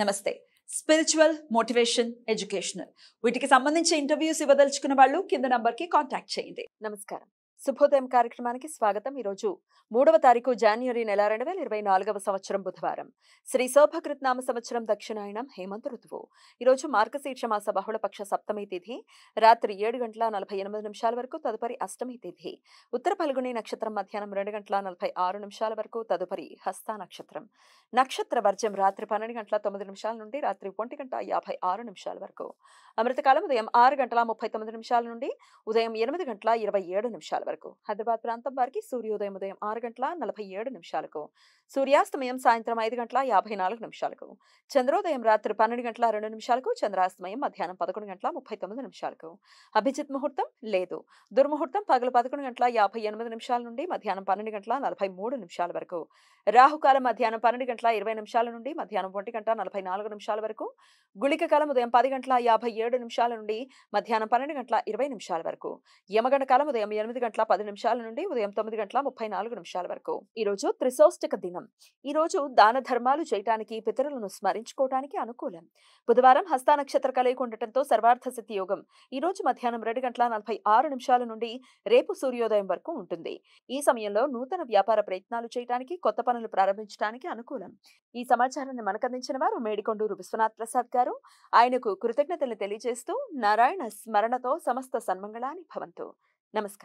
నమస్తే spiritual motivation educational వీటికి సంబంధించి ఇంటర్వ్యూస్ ఇవ్వదలుచుకున్న వాళ్ళు కింద నంబర్కి కాంటాక్ట్ చేయండి నమస్కారం శుభోదయం కార్యక్రమానికి స్వాగతం ఈరోజు మూడవ తారీఖు జనవరి నెల రెండు వేల ఇరవై నాలుగవ సంవత్సరం బుధవారం శ్రీ శోభకృత్నామ సంవత్సరం దక్షిణాయనం హేమంత ఋతువు ఈరోజు మార్గశీర్ష మాస పక్ష సప్తమి తిథి రాత్రి ఏడు గంటల నలభై ఎనిమిది నిమిషాల వరకు తదుపరి అష్టమి తిథి ఉత్తర పల్గొని నక్షత్రం మధ్యాహ్నం రెండు గంటల నలభై ఆరు నిమిషాల వరకు తదుపరి హస్త నక్షత్రం నక్షత్ర వర్జం రాత్రి పన్నెండు గంటల తొమ్మిది నిమిషాల నుండి రాత్రి ఒంటి గంట యాభై ఆరు నిమిషాల వరకు అమృతకాలం ఉదయం ఆరు గంటల ముప్పై తొమ్మిది నిమిషాల నుండి ఉదయం ఎనిమిది గంటల ఇరవై ఏడు నిమిషాల వరకు హైదరాబాద్ ప్రాంతం వారికి సూర్యోదయం ఉదయం ఆరు గంటల నలభై ఏడు నిమిషాలకు సూర్యాస్తమయం సాయంత్రం ఐదు గంటల యాభై నాలుగు నిమిషాలకు చంద్రోదయం రాత్రి పన్నెండు గంటల రెండు నిమిషాలకు చంద్రాస్తమయం మధ్యాహ్నం పదకొండు గంటల ముప్పై తొమ్మిది నిమిషాలకు అభిజిత్ ముహూర్తం లేదు దుర్ముహూర్తం పగలు పదకొండు గంటల యాభై ఎనిమిది నిమిషాల నుండి మధ్యాహ్నం పన్నెండు గంటల నలభై మూడు నిమిషాల వరకు రాహుకాలం మధ్యాహ్నం పన్నెండు గంటల ఇరవై నిమిషాల నుండి మధ్యాహ్నం ఒంటి గంట నలభై నాలుగు నిమిషాల వరకు గుళిక కాలం ఉదయం పది గంటల యాభై ఏడు నిమిషాల నుండి మధ్యాహ్నం పన్నెండు గంటల ఇరవై నిమిషాల వరకు యమగండ కాలం ఉదయం ఎనిమిది గంటల గంటల పది నిమిషాల నుండి ఉదయం తొమ్మిది గంటల ముప్పై నాలుగు నిమిషాల వరకు ఈ రోజు త్రిసోష్టక దినం ఈ రోజు దాన ధర్మాలు చేయటానికి పితరులను స్మరించుకోవటానికి అనుకూలం బుధవారం హస్తా నక్షత్ర కలయిక ఉండటంతో సర్వార్థ సిద్ధి యోగం ఈ రోజు మధ్యాహ్నం రెండు గంటల నలభై ఆరు నిమిషాల నుండి రేపు సూర్యోదయం వరకు ఉంటుంది ఈ సమయంలో నూతన వ్యాపార ప్రయత్నాలు చేయడానికి కొత్త పనులు ప్రారంభించడానికి అనుకూలం ఈ సమాచారాన్ని మనకందించిన వారు మేడికొండూరు విశ్వనాథ్ ప్రసాద్ గారు ఆయనకు కృతజ్ఞతలు తెలియజేస్తూ నారాయణ స్మరణతో సమస్త సన్మంగళాన్ని భవంతు నమస్కారం